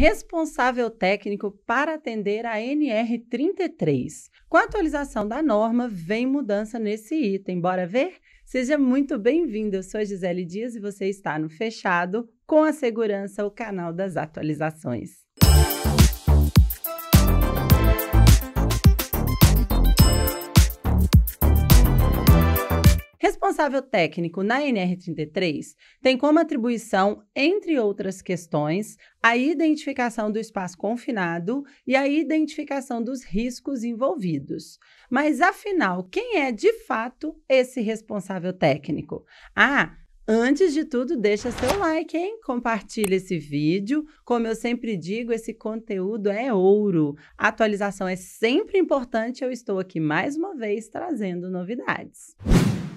responsável técnico para atender a NR33. Com a atualização da norma, vem mudança nesse item. Bora ver? Seja muito bem-vindo. Eu sou a Gisele Dias e você está no Fechado com a Segurança, o canal das atualizações. responsável técnico na NR33 tem como atribuição, entre outras questões, a identificação do espaço confinado e a identificação dos riscos envolvidos. Mas, afinal, quem é de fato esse responsável técnico? Ah, Antes de tudo, deixa seu like, hein? Compartilha esse vídeo. Como eu sempre digo, esse conteúdo é ouro. A atualização é sempre importante. Eu estou aqui mais uma vez trazendo novidades.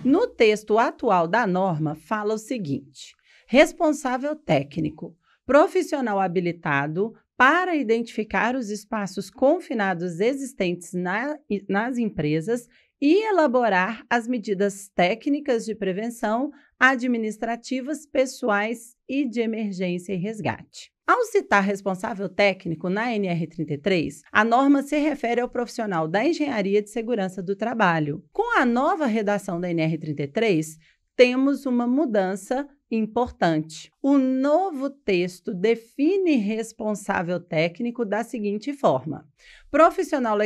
No texto atual da norma, fala o seguinte: responsável técnico, profissional habilitado para identificar os espaços confinados existentes na, nas empresas e elaborar as medidas técnicas de prevenção, administrativas, pessoais e de emergência e resgate. Ao citar responsável técnico na NR33, a norma se refere ao profissional da engenharia de segurança do trabalho. Com a nova redação da NR33, temos uma mudança importante. O novo texto define responsável técnico da seguinte forma: profissional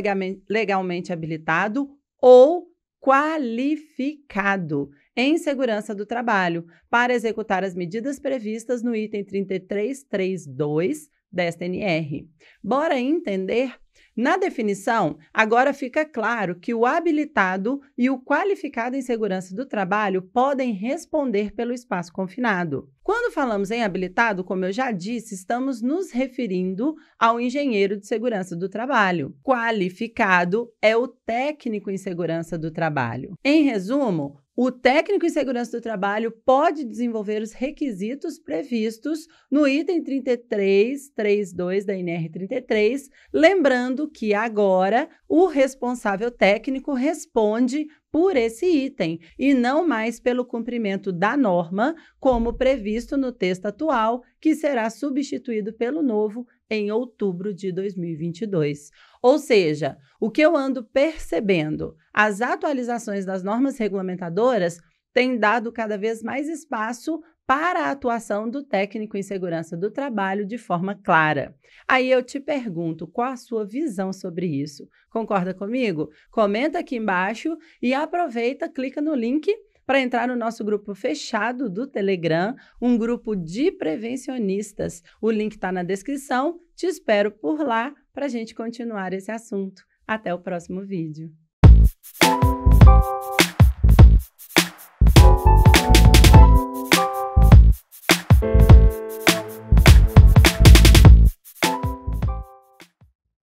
legalmente habilitado ou qualificado em segurança do trabalho, para executar as medidas previstas no item 3332 desta NR. Bora entender? Na definição, agora fica claro que o habilitado e o qualificado em segurança do trabalho podem responder pelo espaço confinado. Quando falamos em habilitado, como eu já disse, estamos nos referindo ao engenheiro de segurança do trabalho. Qualificado é o técnico em segurança do trabalho. Em resumo, o técnico em segurança do trabalho pode desenvolver os requisitos previstos no item 33.3.2 da NR 33, lembrando que agora o responsável técnico responde por esse item e não mais pelo cumprimento da norma, como previsto no texto atual, que será substituído pelo novo em outubro de 2022. Ou seja, o que eu ando percebendo, as atualizações das normas regulamentadoras tem dado cada vez mais espaço para a atuação do técnico em segurança do trabalho de forma clara. Aí eu te pergunto, qual a sua visão sobre isso? Concorda comigo? Comenta aqui embaixo e aproveita, clica no link para entrar no nosso grupo fechado do Telegram, um grupo de prevencionistas. O link está na descrição. Te espero por lá para a gente continuar esse assunto. Até o próximo vídeo.